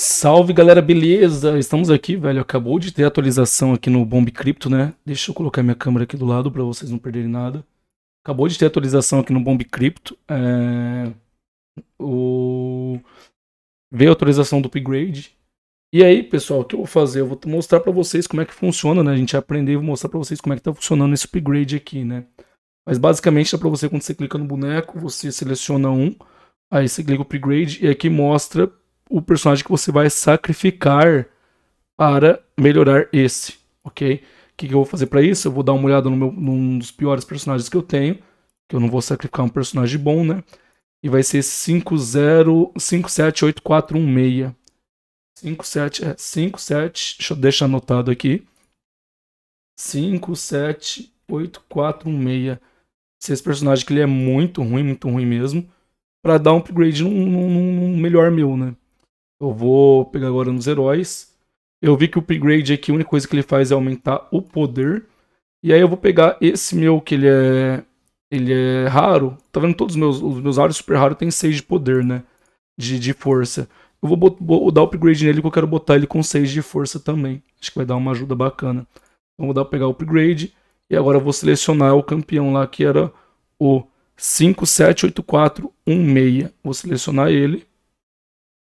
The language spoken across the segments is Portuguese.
Salve galera, beleza? Estamos aqui, velho. Acabou de ter atualização aqui no Bomb Crypto, né? Deixa eu colocar minha câmera aqui do lado para vocês não perderem nada. Acabou de ter atualização aqui no Bomb Crypto. É... O... Veio a atualização do upgrade. E aí, pessoal, o que eu vou fazer? Eu vou mostrar para vocês como é que funciona, né? A gente aprendeu e vou mostrar para vocês como é que tá funcionando esse upgrade aqui, né? Mas basicamente dá para você, quando você clica no boneco, você seleciona um, aí você clica upgrade e aqui mostra o personagem que você vai sacrificar para melhorar esse, ok? O que, que eu vou fazer para isso? Eu vou dar uma olhada no meu, num dos piores personagens que eu tenho, que eu não vou sacrificar um personagem bom, né? E vai ser 5757846. 57, é, 57, deixa eu deixar anotado aqui. 578416. Esse personagem que ele é muito ruim, muito ruim mesmo, para dar um upgrade num, num, num melhor meu, né? Eu vou pegar agora nos heróis. Eu vi que o upgrade aqui, a única coisa que ele faz é aumentar o poder. E aí eu vou pegar esse meu, que ele é. Ele é raro. Tá vendo? Todos os meus, os meus raros super raros tem 6 de poder, né? De, de força. Eu vou, botar, vou dar upgrade nele que eu quero botar ele com 6 de força também. Acho que vai dar uma ajuda bacana. Então vou dar pegar o upgrade. E agora eu vou selecionar o campeão lá que era o 578416. Vou selecionar ele.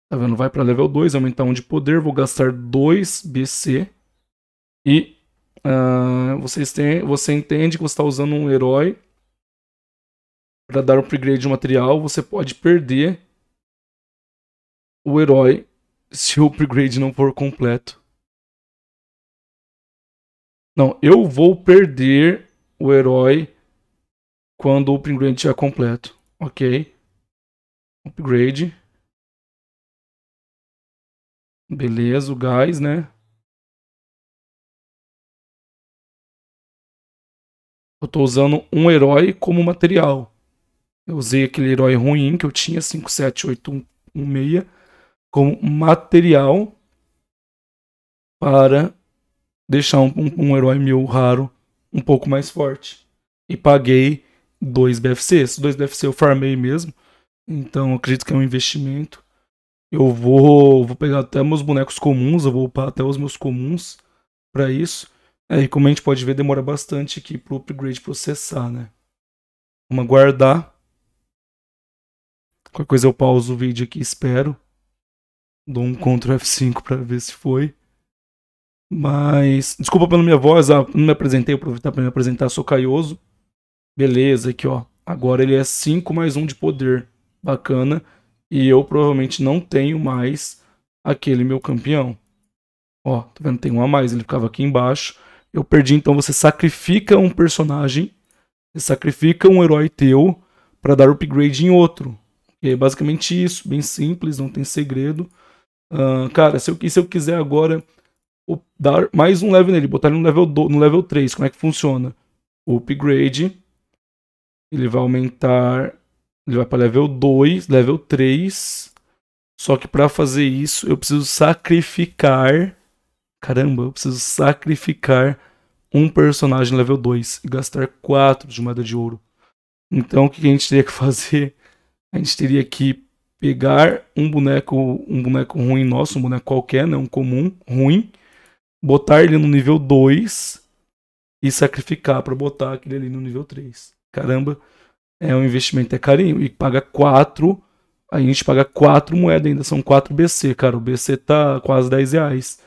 Tá vendo? Vai para level 2, aumentar 1 um de poder. Vou gastar 2 BC. E uh, ah, vocês têm, você entende que você está usando um herói para dar upgrade de material. Você pode perder o herói se o upgrade não for completo. Não, eu vou perder o herói quando o upgrade já completo. Ok. Upgrade. Beleza, o gás, né? Eu tô usando um herói como material. Eu usei aquele herói ruim que eu tinha, 6, como material para deixar um, um, um, herói meu raro um pouco mais forte. E paguei dois BFC. Esses dois BFC eu farmei mesmo. Então acredito que é um investimento. Eu vou, vou pegar até meus bonecos comuns, eu vou upar até os meus comuns para isso. É, e como a gente pode ver, demora bastante aqui para upgrade processar, né? Vamos aguardar. Qualquer coisa eu pauso o vídeo aqui, espero. Dou um Ctrl F5 para ver se foi. Mas, desculpa pela minha voz, ah, não me apresentei, aproveitar para me apresentar, sou Caioso. Beleza, aqui ó, agora ele é 5 mais 1 de poder, bacana e eu provavelmente não tenho mais aquele meu campeão. Ó, tá vendo? Tem um a mais, ele ficava aqui embaixo. Eu perdi, então você sacrifica um personagem, você sacrifica um herói teu para dar upgrade em outro. É basicamente isso, bem simples, não tem segredo. Uh, cara, se eu, se eu quiser agora dar mais um level nele, botar ele no level, do, no level 3, como é que funciona? Upgrade, ele vai aumentar ele vai para level 2, level 3. Só que para fazer isso, eu preciso sacrificar. Caramba, eu preciso sacrificar um personagem level 2 e gastar 4 de moeda de ouro. Então o que a gente teria que fazer? A gente teria que pegar um boneco, um boneco ruim nosso, um boneco qualquer, né, um comum, ruim, botar ele no nível 2 e sacrificar para botar aquele ali no nível 3. Caramba, é um investimento é carinho e paga 4, a gente paga 4 moedas ainda, são 4 BC, cara, o BC tá quase 10 reais,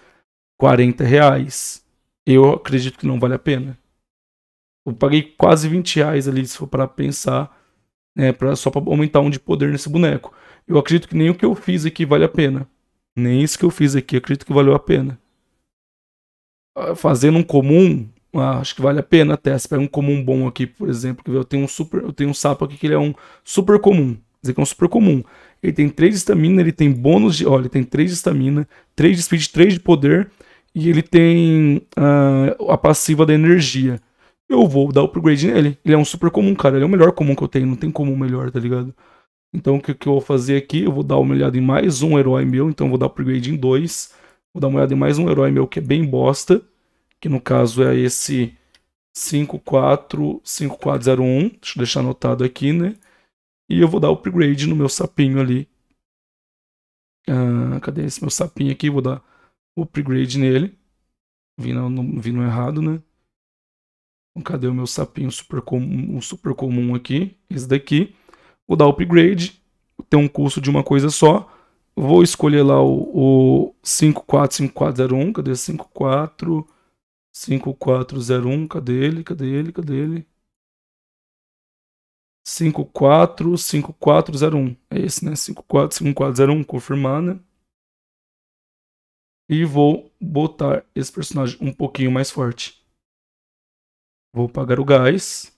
40 reais, eu acredito que não vale a pena. Eu paguei quase 20 reais ali, se for para pensar, né, pra, só para aumentar um de poder nesse boneco. Eu acredito que nem o que eu fiz aqui vale a pena. Nem isso que eu fiz aqui, acredito que valeu a pena. Ah, fazendo um comum, ah, acho que vale a pena até. Você pega um comum bom aqui, por exemplo, eu tenho um super, eu tenho um sapo aqui que ele é um super comum. Dizer que é um super comum. Ele tem 3 de estamina, ele tem bônus de. Olha, ele tem 3 de estamina, 3 de speed, 3 de poder. E ele tem uh, a passiva da energia. Eu vou dar upgrade nele. Ele é um super comum, cara. Ele é o melhor comum que eu tenho. Não tem comum melhor, tá ligado? Então o que, que eu vou fazer aqui? Eu vou dar uma olhada em mais um herói meu. Então eu vou dar upgrade em dois. Vou dar uma olhada em mais um herói meu que é bem bosta que no caso é esse 545401, deixa eu deixar anotado aqui, né? E eu vou dar upgrade no meu sapinho ali. Ah, cadê esse meu sapinho aqui? Vou dar upgrade nele. vindo no, vi no errado, né? Então, cadê o meu sapinho super comum, super comum aqui? Esse daqui. Vou dar upgrade. Tem um custo de uma coisa só. Vou escolher lá o, o 545401. Cadê 54? 5401, cadê ele? Cadê ele? Cadê ele? 545401. É esse, né? 545401, confirmar, né? E vou botar esse personagem um pouquinho mais forte. Vou pagar o gás.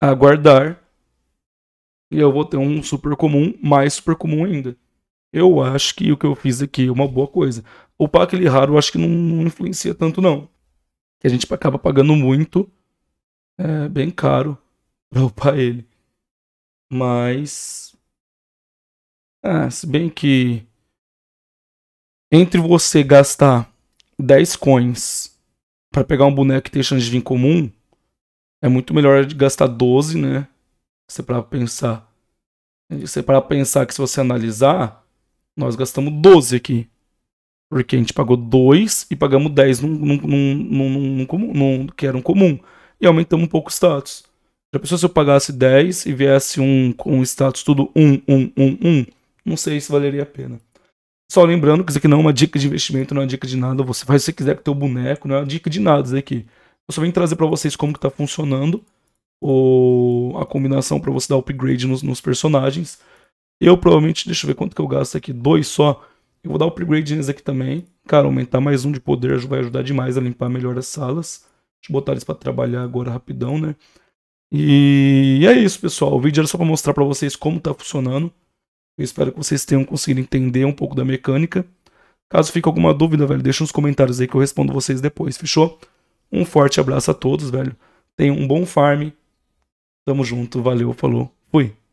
Aguardar. E eu vou ter um super comum, mais super comum ainda eu acho que o que eu fiz aqui é uma boa coisa. O pack raro eu acho que não, não, influencia tanto, não. Que a gente acaba pagando muito, é, bem caro, pra upar ele. Mas. Ah, se bem que. Entre você gastar 10 coins para pegar um boneco que tem chance de vir comum, é muito melhor de gastar 12, né? Você para pensar. Você para pensar que se você analisar, nós gastamos 12 aqui. Porque a gente pagou 2 e pagamos 10 num, num, num, num, que era um comum. E aumentamos um pouco o status. Já pensou se eu pagasse 10 e viesse um com status tudo 1, 1, 1, 1? Não sei se valeria a pena. Só lembrando que isso aqui não é uma dica de investimento, não é uma dica de nada. Você faz o você quiser com o boneco, não é uma dica de nada isso aqui. Eu só vim trazer para vocês como que tá funcionando ou a combinação para você dar upgrade nos, nos personagens. Eu provavelmente, deixa eu ver quanto que eu gasto aqui, dois só. Eu vou dar upgrade neles aqui também. Cara, aumentar mais um de poder vai ajudar demais a limpar melhor as salas. Deixa eu botar eles para trabalhar agora rapidão, né? E é isso, pessoal. O vídeo era só para mostrar para vocês como está funcionando. Eu espero que vocês tenham conseguido entender um pouco da mecânica. Caso fique alguma dúvida, velho, deixa nos comentários aí que eu respondo vocês depois, fechou? Um forte abraço a todos, velho. Tenham um bom farm. Tamo junto, valeu, falou, fui.